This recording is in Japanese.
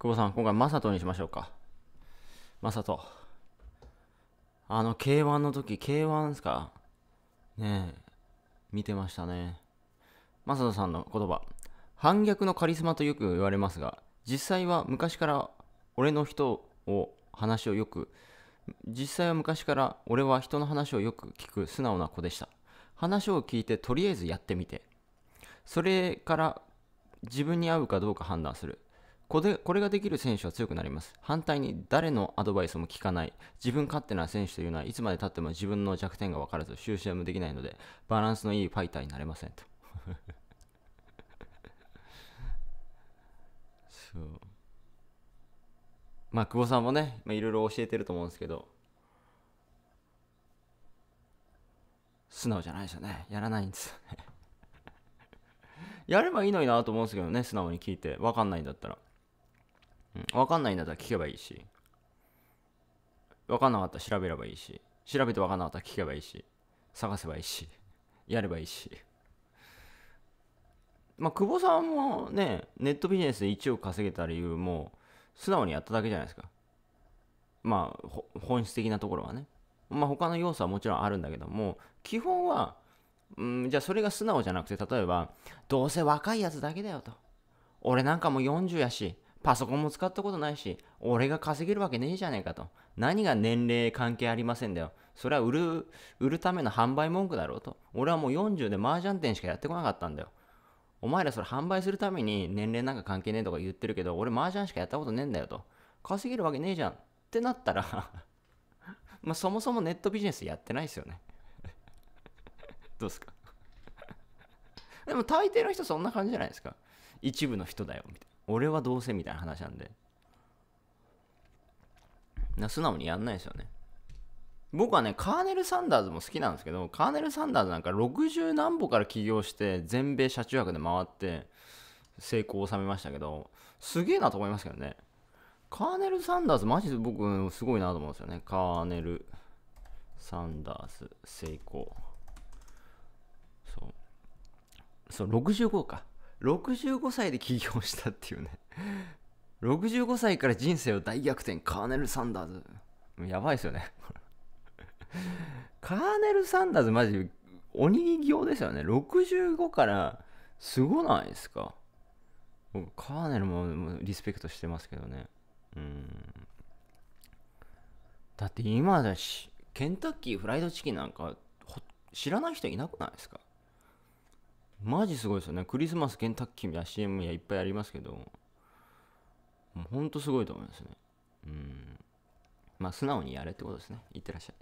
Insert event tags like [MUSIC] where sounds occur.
久保さん、今回、マサトにしましょうか。マサト。あの、K1 の時、K1 ですかねえ、見てましたね。マサトさんの言葉。反逆のカリスマとよく言われますが、実際は昔から俺の人を話をよく、実際は昔から俺は人の話をよく聞く素直な子でした。話を聞いてとりあえずやってみて。それから自分に合うかどうか判断する。これこれができる選手は強くなります。反対に誰のアドバイスも聞かない、自分勝手な選手というのはいつまでたっても自分の弱点が分からず収集もできないので、バランスのいいファイターになれませんと。[LAUGHS] そう。まあ、久保さんもね、いろいろ教えてると思うんですけど、素直じゃないですよね。やらないんですよね。[LAUGHS] やればいいのになと思うんですけどね、素直に聞いて、分かんないんだったら。うん、わかんないんだったら聞けばいいし。わかんなかったら調べればいいし。調べてわかんなかったら聞けばいいし。探せばいいし。[LAUGHS] やればいいし。まあ、久保さんもね、ネットビジネスで1億稼げた理由も、素直にやっただけじゃないですか。まあ、本質的なところはね。まあ、他の要素はもちろんあるんだけども、基本は、うん、じゃあそれが素直じゃなくて、例えば、どうせ若いやつだけだよと。俺なんかもう40やし、パソコンも使ったことないし、俺が稼げるわけねえじゃねえかと。何が年齢関係ありませんだよ。それは売る、売るための販売文句だろうと。俺はもう40で麻雀店しかやってこなかったんだよ。お前らそれ販売するために年齢なんか関係ねえとか言ってるけど、俺麻雀しかやったことねえんだよと。稼げるわけねえじゃんってなったら [LAUGHS] まあそもそもネットビジネスやってないですよね [LAUGHS] どうですか [LAUGHS] でも大抵の人そんな感じじゃないですか。一部の人だよ、みたいな。俺はどうせみたいな話なんでな素直にやんないですよね僕はねカーネル・サンダーズも好きなんですけどカーネル・サンダーズなんか60何歩から起業して全米車中泊で回って成功を収めましたけどすげえなと思いますけどねカーネル・サンダーズマジで僕すごいなと思うんですよねカーネル・サンダーズ成功そうそう65か65歳で起業したっていうね65歳 [LAUGHS] から人生を大逆転カーネル・サンダーズやばいですよね [LAUGHS] カーネル・サンダーズマジ鬼業ですよね65からすごないですか僕カーネルもリスペクトしてますけどねうんだって今だしケンタッキーフライドチキンなんか知らない人いなくないですかマジすごいですよね。クリスマスケンタッキーみたいな CM いっぱいありますけど、もうほんとすごいと思いますね。うん。まあ、素直にやれってことですね。いってらっしゃい。